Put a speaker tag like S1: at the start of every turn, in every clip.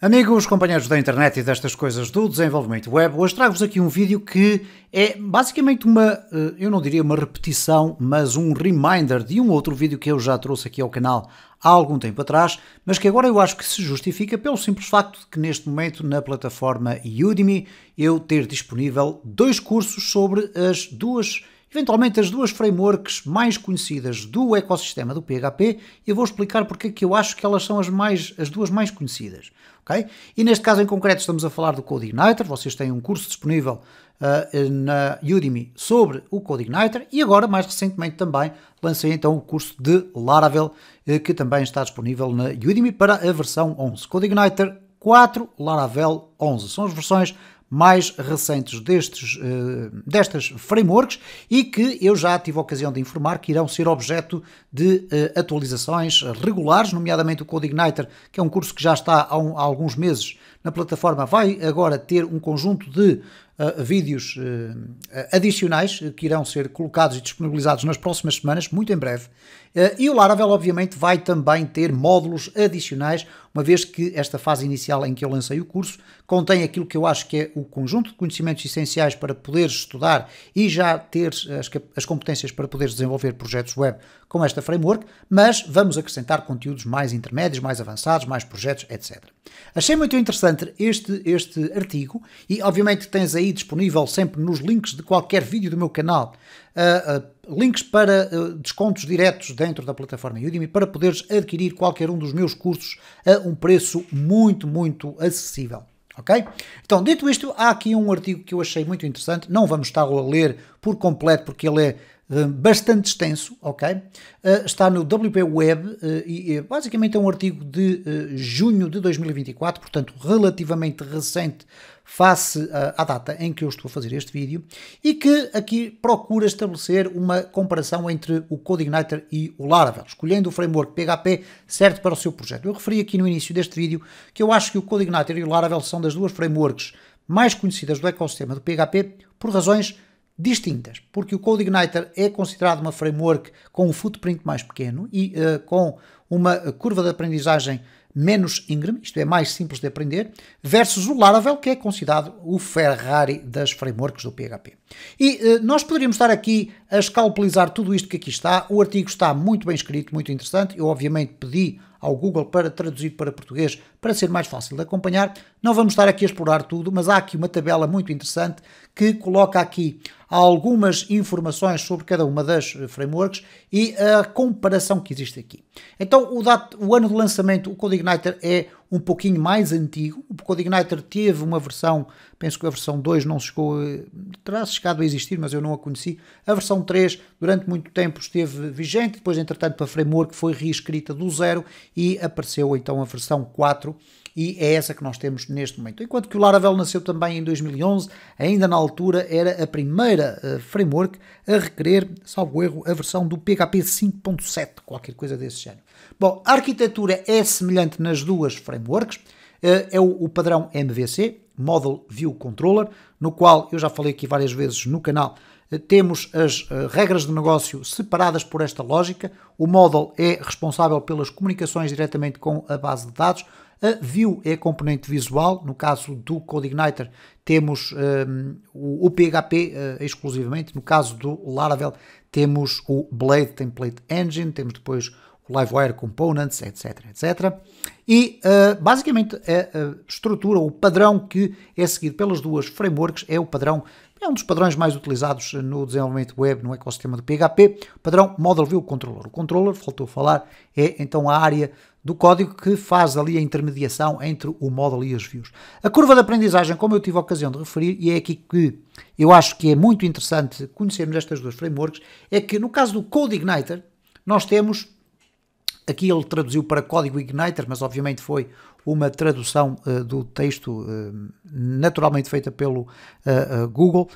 S1: Amigos, companheiros da internet e destas coisas do desenvolvimento web, hoje trago-vos aqui um vídeo que é basicamente uma, eh, eu não diria uma repetição, mas um reminder de um outro vídeo que eu já trouxe aqui ao canal há algum tempo atrás, mas que agora eu acho que se justifica pelo simples facto de que neste momento na plataforma Udemy eu ter disponível dois cursos sobre as duas eventualmente as duas frameworks mais conhecidas do ecossistema do PHP, e eu vou explicar porque é que eu acho que elas são as, mais, as duas mais conhecidas. Okay? E neste caso em concreto estamos a falar do CodeIgniter, vocês têm um curso disponível uh, na Udemy sobre o CodeIgniter e agora mais recentemente também lancei então o curso de Laravel uh, que também está disponível na Udemy para a versão 11. CodeIgniter 4, Laravel 11, são as versões mais recentes destes, eh, destas frameworks e que eu já tive a ocasião de informar que irão ser objeto de eh, atualizações regulares, nomeadamente o Igniter, que é um curso que já está há, há alguns meses na plataforma, vai agora ter um conjunto de uh, vídeos uh, adicionais eh, que irão ser colocados e disponibilizados nas próximas semanas, muito em breve. Uh, e o Laravel, obviamente, vai também ter módulos adicionais, uma vez que esta fase inicial em que eu lancei o curso contém aquilo que eu acho que é o conjunto de conhecimentos essenciais para poderes estudar e já ter as, as competências para poderes desenvolver projetos web com esta framework, mas vamos acrescentar conteúdos mais intermédios, mais avançados, mais projetos, etc. Achei muito interessante este, este artigo e, obviamente, tens aí disponível sempre nos links de qualquer vídeo do meu canal. Uh, uh, links para uh, descontos diretos dentro da plataforma Udemy para poderes adquirir qualquer um dos meus cursos a um preço muito, muito acessível. Ok? Então, dito isto, há aqui um artigo que eu achei muito interessante. Não vamos estar a ler por completo porque ele é eh, bastante extenso, ok? Eh, está no WP Web eh, e é basicamente é um artigo de junho de 2024, portanto relativamente recente face à data em que eu estou a fazer este vídeo e que aqui procura estabelecer uma comparação entre o CodeIgniter e o Laravel, escolhendo o framework PHP certo para o seu projeto. Eu referi aqui no início deste vídeo que eu acho que o CodeIgniter e o Laravel são das duas frameworks mais conhecidas do ecossistema do PHP por razões distintas, porque o CodeIgniter é considerado uma framework com um footprint mais pequeno e uh, com uma curva de aprendizagem menos íngreme, isto é, mais simples de aprender, versus o Laravel, que é considerado o Ferrari das frameworks do PHP. E eh, nós poderíamos estar aqui a escalpelizar tudo isto que aqui está, o artigo está muito bem escrito, muito interessante, eu obviamente pedi ao Google para traduzir para português para ser mais fácil de acompanhar, não vamos estar aqui a explorar tudo, mas há aqui uma tabela muito interessante que coloca aqui algumas informações sobre cada uma das frameworks e a comparação que existe aqui. Então, o, o ano de lançamento, o CodeIgniter é um pouquinho mais antigo. O CodeIgniter teve uma versão, penso que a versão 2 não chegou, terá chegado a existir, mas eu não a conheci. A versão 3 durante muito tempo esteve vigente, depois entretanto a framework foi reescrita do zero e apareceu então a versão 4 e é essa que nós temos neste momento. Enquanto que o Laravel nasceu também em 2011, ainda na altura era a primeira uh, framework a requerer, salvo erro, a versão do PHP 5.7, qualquer coisa desse género. Bom, a arquitetura é semelhante nas duas frameworks, uh, é o, o padrão MVC, Model View Controller, no qual eu já falei aqui várias vezes no canal, eh, temos as uh, regras de negócio separadas por esta lógica. O model é responsável pelas comunicações diretamente com a base de dados, a view é a componente visual, no caso do CodeIgniter temos um, o PHP uh, eh, exclusivamente, no caso do Laravel temos o Blade Template Engine, temos depois o Livewire Components, etc, etc. E uh, basicamente a, a estrutura, o padrão que é seguido pelas duas frameworks é o padrão é um dos padrões mais utilizados no desenvolvimento web, no ecossistema do PHP, padrão Model View Controller. O controller, faltou falar, é então a área do código que faz ali a intermediação entre o módulo e as views. A curva de aprendizagem, como eu tive a ocasião de referir, e é aqui que eu acho que é muito interessante conhecermos estas duas frameworks, é que no caso do Code Igniter, nós temos Aqui ele traduziu para código Igniter, mas obviamente foi uma tradução uh, do texto uh, naturalmente feita pelo eh, Google,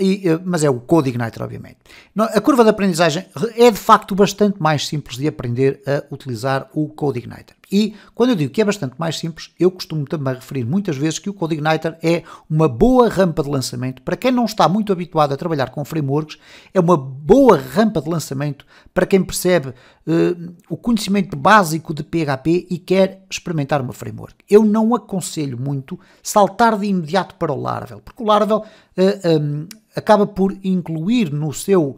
S1: e, mas é o Code Igniter, obviamente. a curva de aprendizagem é de facto bastante mais simples de aprender a utilizar o Code Igniter. E quando eu digo que é bastante mais simples, eu costumo também referir muitas vezes que o CodeIgniter é uma boa rampa de lançamento. Para quem não está muito habituado a trabalhar com frameworks, é uma boa rampa de lançamento para quem percebe uh, o conhecimento básico de PHP e quer experimentar uma framework. Eu não aconselho muito saltar de imediato para o Laravel, porque o Laravel uh, eh, um, acaba por incluir no seu uh,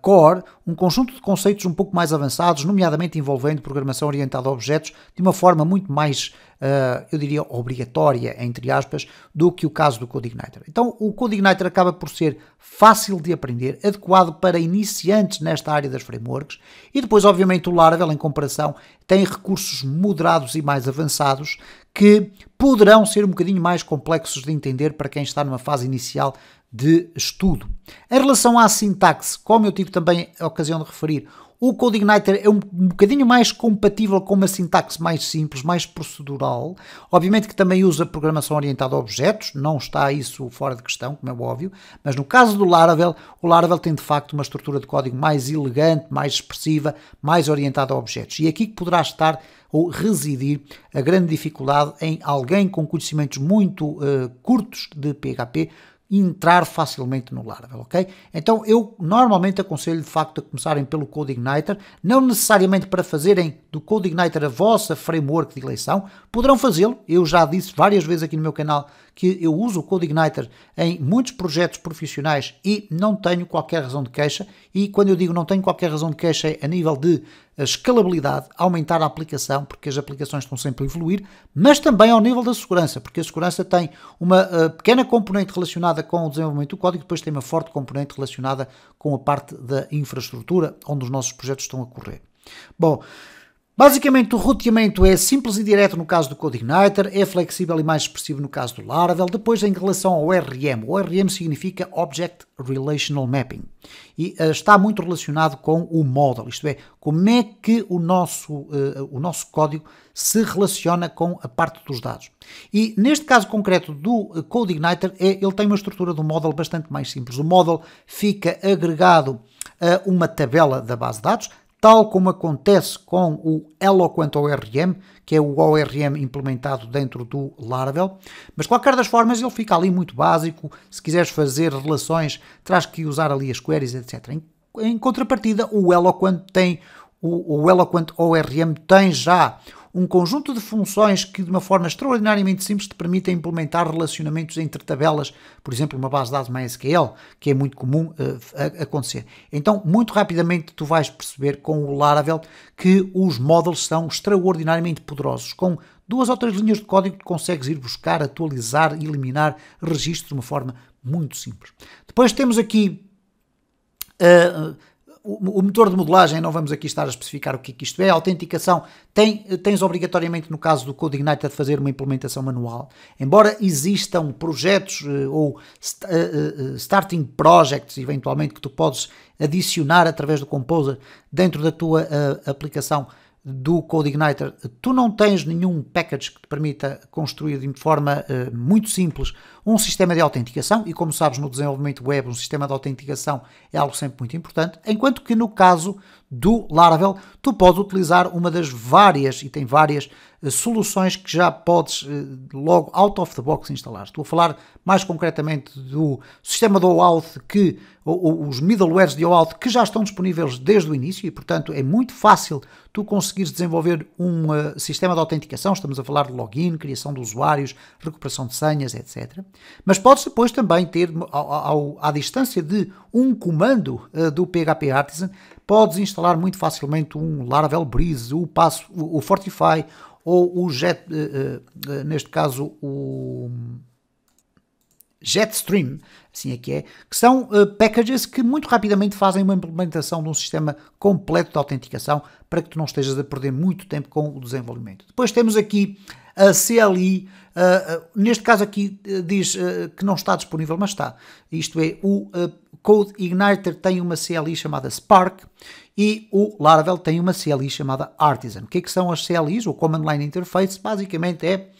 S1: core um conjunto de conceitos um pouco mais avançados, nomeadamente envolvendo programação orientada a objetos, de uma forma muito mais, uh, eu diria, obrigatória, entre aspas, do que o caso do CodeIgniter. Então, o CodeIgniter acaba por ser fácil de aprender, adequado para iniciantes nesta área das frameworks, e depois, obviamente, o Laravel, em comparação, tem recursos moderados e mais avançados que poderão ser um bocadinho mais complexos de entender para quem está numa fase inicial de estudo. Em relação à sintaxe, como eu tive também a ocasião de referir, o CodeIgniter é um bocadinho mais compatível com uma sintaxe mais simples, mais procedural. Obviamente que também usa programação orientada a objetos, não está isso fora de questão, como é óbvio, mas no caso do Laravel, o Laravel tem de facto uma estrutura de código mais elegante, mais expressiva, mais orientada a objetos. E é aqui que poderá estar ou residir a grande dificuldade em alguém com conhecimentos muito uh, curtos de PHP entrar facilmente no Laravel, ok? Então eu normalmente aconselho de facto a começarem pelo CodeIgniter, não necessariamente para fazerem do CodeIgniter a vossa framework de eleição, poderão fazê-lo, eu já disse várias vezes aqui no meu canal que eu uso o CodeIgniter em muitos projetos profissionais e não tenho qualquer razão de queixa, e quando eu digo não tenho qualquer razão de queixa é a nível de a escalabilidade, aumentar a aplicação, porque as aplicações estão sempre a evoluir, mas também ao nível da segurança, porque a segurança tem uma uh, pequena componente relacionada com o desenvolvimento do código, depois tem uma forte componente relacionada com a parte da infraestrutura, onde os nossos projetos estão a correr. Bom, Basicamente, o roteamento é simples e direto no caso do CodeIgniter, é flexível e mais expressivo no caso do Laravel. Depois, em relação ao ORM, o ORM significa Object Relational Mapping e uh, está muito relacionado com o model, isto é, como é que o nosso, uh, o nosso código se relaciona com a parte dos dados. E neste caso concreto do eh, CodeIgniter, é, ele tem uma estrutura do model bastante mais simples. O model fica agregado a uma tabela da base de dados, tal como acontece com o Eloquent ORM, que é o ORM implementado dentro do Laravel, mas de qualquer das formas ele fica ali muito básico, se quiseres fazer relações, terás que usar ali as queries, etc. Em, em contrapartida, o Eloquent tem, o, o Eloquent ORM tem já um conjunto de funções que, de uma forma extraordinariamente simples, te permitem implementar relacionamentos entre tabelas, por exemplo, uma base de dados MySQL, que é muito comum uh, acontecer. Então, muito rapidamente, tu vais perceber com o Laravel que os models são extraordinariamente poderosos. Com duas ou três linhas de código, tu consegues ir buscar, atualizar e eliminar registros de uma forma muito simples. Depois temos aqui. Uh, o, o, motor de modelagem, não vamos aqui estar a especificar o que, é que isto é, a autenticação, tem, tens obrigatoriamente, no caso do Code Ignite, a fazer uma implementação manual. Embora existam projetos eh, ou eh, eh, starting projects, eventualmente, que tu podes adicionar através do Composer dentro da tua aplicação do Code Igniter, tu não tens nenhum package que te permita construir de forma eh, muito simples um sistema de autenticação, e como sabes, no desenvolvimento web, um sistema de autenticação é algo sempre muito importante, enquanto que no caso do Laravel, tu podes utilizar uma das várias, e tem várias, eh, soluções que já podes eh, logo out of the box instalar. Estou a falar mais concretamente do sistema do OAuth, que, ou, os middlewares de OAuth, que já estão disponíveis desde o início e, portanto, é muito fácil tu conseguires desenvolver um uh, sistema de autenticação. Estamos a falar de login, criação de usuários, recuperação de senhas, etc. Mas podes depois também ter, ao, ao à distância de um comando uh, do PHP Artisan, podes instalar muito facilmente um Laravel Breeze, o, Passo, o Fortify ou o Jet, uh, uh, neste caso o Jetstream, assim é que é, que são uh, packages que muito rapidamente fazem uma implementação de um sistema completo de autenticação para que tu não estejas a perder muito tempo com o desenvolvimento. Depois temos aqui a CLI, uh, neste caso aqui eh, diz eh, que não está disponível, mas está. Isto é, o eh, Code Igniter tem uma CLI chamada Spark e o Laravel tem uma CLI chamada Artisan. O que, é que são as CLIs? O Command Line Interface basicamente é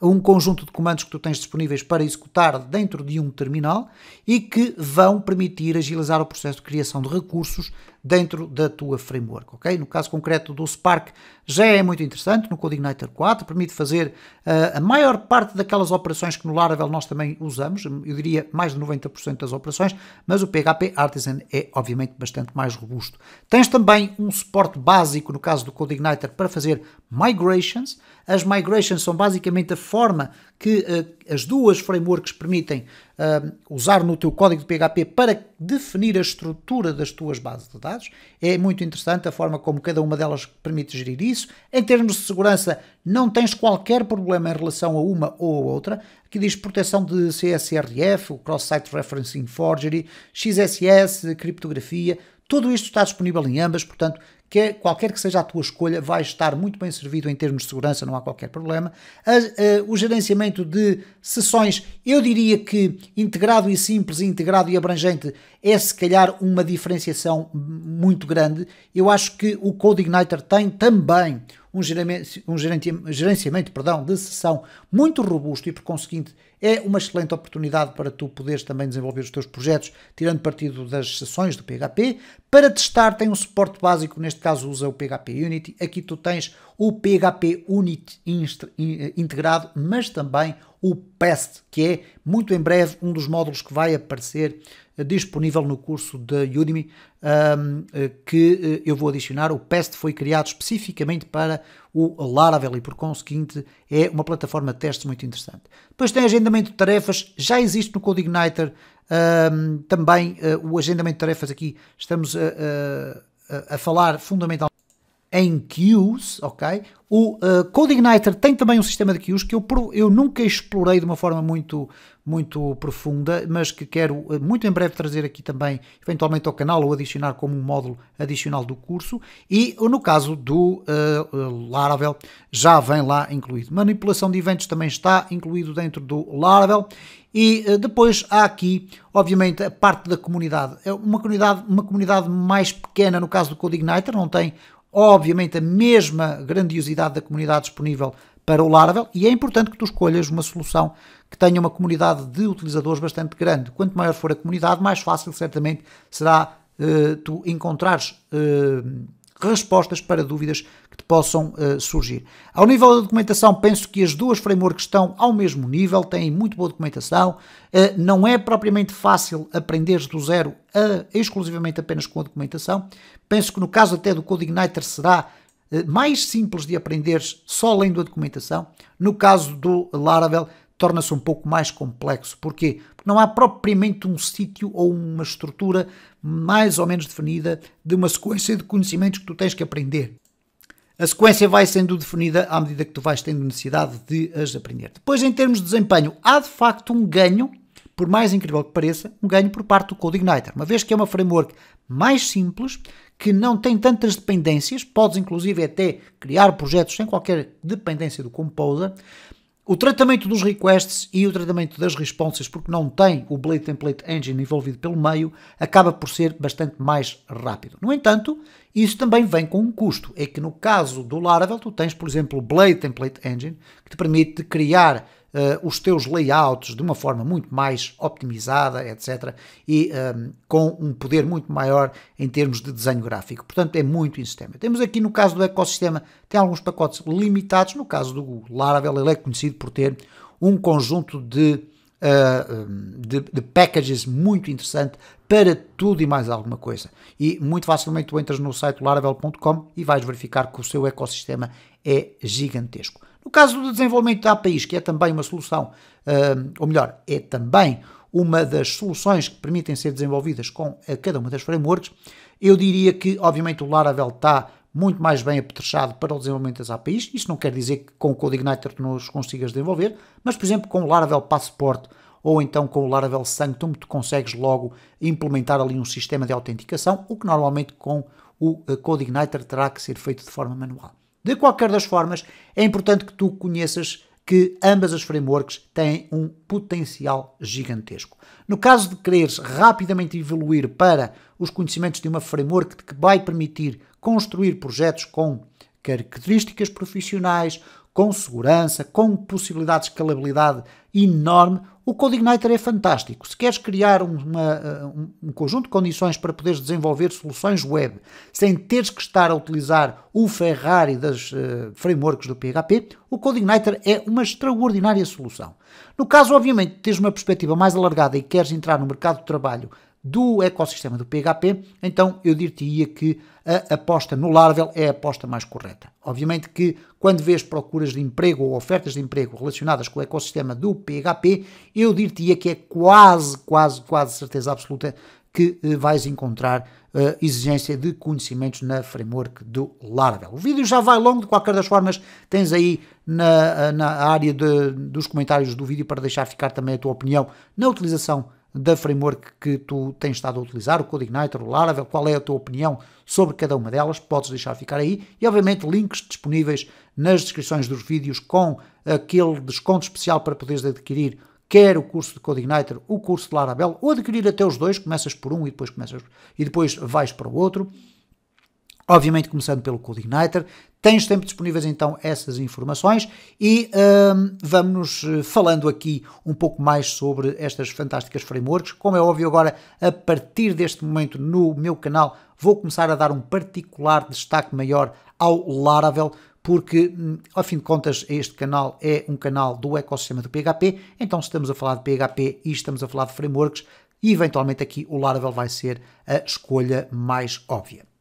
S1: a um conjunto de comandos que tu tens disponíveis para executar dentro de um terminal e que vão permitir agilizar o processo de criação de recursos dentro da tua framework, ok? No caso concreto do Spark já é muito interessante, no CodeIgniter 4 permite fazer uh, a maior parte daquelas operações que no Laravel nós também usamos, eu diria mais de 90% das operações, mas o PHP Artisan é obviamente bastante mais robusto. Tens também um suporte básico no caso do CodeIgniter para fazer migrations, as migrations são basicamente a forma que uh, as duas frameworks permitem uh, usar no teu código de PHP para definir a estrutura das tuas bases de dados. É muito interessante a forma como cada uma delas permite gerir isso. Em termos de segurança, não tens qualquer problema em relação a uma ou a outra. Aqui diz proteção de CSRF, o Cross-Site Referencing Forgery, XSS, criptografia. Tudo isto está disponível em ambas, portanto, que é, qualquer que seja a tua escolha, vai estar muito bem servido em termos de segurança, não há qualquer problema. A, a, eh, o gerenciamento de sessões, eu diria que integrado e simples, integrado e abrangente, é se calhar uma diferenciação muito grande. Eu acho que o Igniter tem também um, um gerenciamento perdão, de sessão muito robusto e, por conseguinte, é uma excelente oportunidade para tu poderes também desenvolver os teus projetos, tirando partido das sessões do PHP. Para testar, tem um suporte básico, neste caso usa o PHP Unity. Aqui tu tens o PHP Unity integrado, mas também o PEST, que é muito em breve um dos módulos que vai aparecer disponível no curso da Udemy um, eh, que eh, eu vou adicionar. O PEST foi criado especificamente para o Laravel e, por conseguinte, é uma plataforma de testes muito interessante. Depois tem agendamento de tarefas, já existe no CodeIgniter um, também uh, o agendamento de tarefas aqui. Estamos a, a, a falar fundamentalmente em queues, ok? O uh, Igniter tem também um sistema de queues que eu, eu nunca explorei de uma forma muito, muito profunda, mas que quero uh, muito em breve trazer aqui também, eventualmente ao canal, ou adicionar como um módulo adicional do curso. E no caso do uh, Laravel, já vem lá incluído. Manipulação de eventos também está incluído dentro do Laravel. E depois há aqui, obviamente, a parte da comunidade. É uma comunidade, uma comunidade mais pequena no caso do Igniter, não tem obviamente, a mesma grandiosidade da comunidade disponível para o Laravel e é importante que tu escolhas uma solução que tenha uma comunidade de utilizadores bastante grande. Quanto maior for a comunidade, mais fácil certamente será uh, tu encontrares uh, respostas para dúvidas que te possam uh, surgir. Ao nível da documentação, penso que as duas frameworks estão ao mesmo nível, têm muito boa documentação, uh, não é propriamente fácil aprender do zero a, eh, exclusivamente apenas com a documentação. Penso que no caso até do Igniter será uh, mais simples de aprender só lendo a documentação. No caso do Laravel, torna-se um pouco mais complexo. Porquê? Porque não há propriamente um sítio ou uma estrutura mais ou menos definida de uma sequência de conhecimentos que tu tens que aprender. A sequência vai sendo definida à medida que tu vais tendo necessidade de as aprender. Depois, em termos de desempenho, há de facto um ganho, por mais incrível que pareça, um ganho por parte do CodeIgniter. uma vez que é uma framework mais simples, que não tem tantas dependências, podes inclusive até criar projetos sem qualquer dependência do Composer, o tratamento dos requests e o tratamento das responses, porque não tem o Blade Template Engine envolvido pelo meio, acaba por ser bastante mais rápido. No entanto, isso também vem com um custo. É que no caso do Laravel, tu tens, por exemplo, o Blade Template Engine, que te permite criar uh, os teus layouts de uma forma muito mais optimizada, etc. E um, ehm, com um poder muito maior em termos de desenho gráfico. Portanto, é muito sistema. Temos aqui no caso do ecossistema, tem alguns pacotes limitados. No caso do Laravel, ele é conhecido por ter um conjunto de Uh, de, de, packages muito interessante para tudo e mais alguma coisa. E muito facilmente tu entras no site laravel.com e vais verificar que o seu ecossistema é gigantesco. No caso do desenvolvimento de APIs, que é também uma solução, uh, ou melhor, é também uma das soluções que permitem ser desenvolvidas com cada uma das frameworks, eu diria que, obviamente, o Laravel está muito mais bem apetrechado para o desenvolvimento das APIs. Isso não quer dizer que com o CodeIgniter não os consigas desenvolver, mas, por exemplo, com o Laravel Passport ou então com o Laravel Sanctum, tu consegues logo implementar ali um sistema de autenticação, o que normalmente com o eh, CodeIgniter terá que ser feito de forma manual. De qualquer das formas, é importante que tu conheças que ambas as frameworks têm um potencial gigantesco. No caso de quereres rapidamente evoluir para os conhecimentos de uma framework que vai permitir construir projetos com características profissionais, com segurança, com possibilidade de escalabilidade enorme. O CodeIgniter é fantástico. Se queres criar uma, um conjunto de condições para poderes desenvolver soluções web sem teres que estar a utilizar o Ferrari das uh, frameworks do PHP, o CodeIgniter é uma extraordinária solução. No caso, obviamente, tens uma perspectiva mais alargada e queres entrar no mercado de trabalho do ecossistema do PHP, então eu diria que a aposta no Laravel é a aposta mais correta. Obviamente que quando vês procuras de emprego ou ofertas de emprego relacionadas com o ecossistema do PHP, eu diria que é quase, quase, quase certeza absoluta que eh, vais encontrar eh, exigência de conhecimentos na framework do Laravel. O vídeo já vai longo, de qualquer das formas, tens aí na, eh, na área de, dos comentários do vídeo para deixar ficar também a tua opinião na utilização da framework que tu tens estado a utilizar, o CodeIgniter, o Laravel, qual é a tua opinião sobre cada uma delas, podes deixar ficar aí e obviamente links disponíveis nas descrições dos vídeos com aquele desconto especial para poderes adquirir quer o curso de CodeIgniter, o curso de Laravel ou adquirir até os dois, começas por um e depois começas e depois vais para o outro. Obviamente, começando pelo CodeIgniter, tens sempre disponíveis então essas informações e hum, vamos eh, falando aqui um pouco mais sobre estas fantásticas frameworks. Como é óbvio, agora a partir deste momento no meu canal vou começar a dar um particular destaque maior ao Laravel, porque, hum, ao fim de contas, este canal é um canal do ecossistema do PHP, então se estamos a falar de PHP e estamos a falar de frameworks, eventualmente aqui o Laravel vai ser a escolha mais óbvia.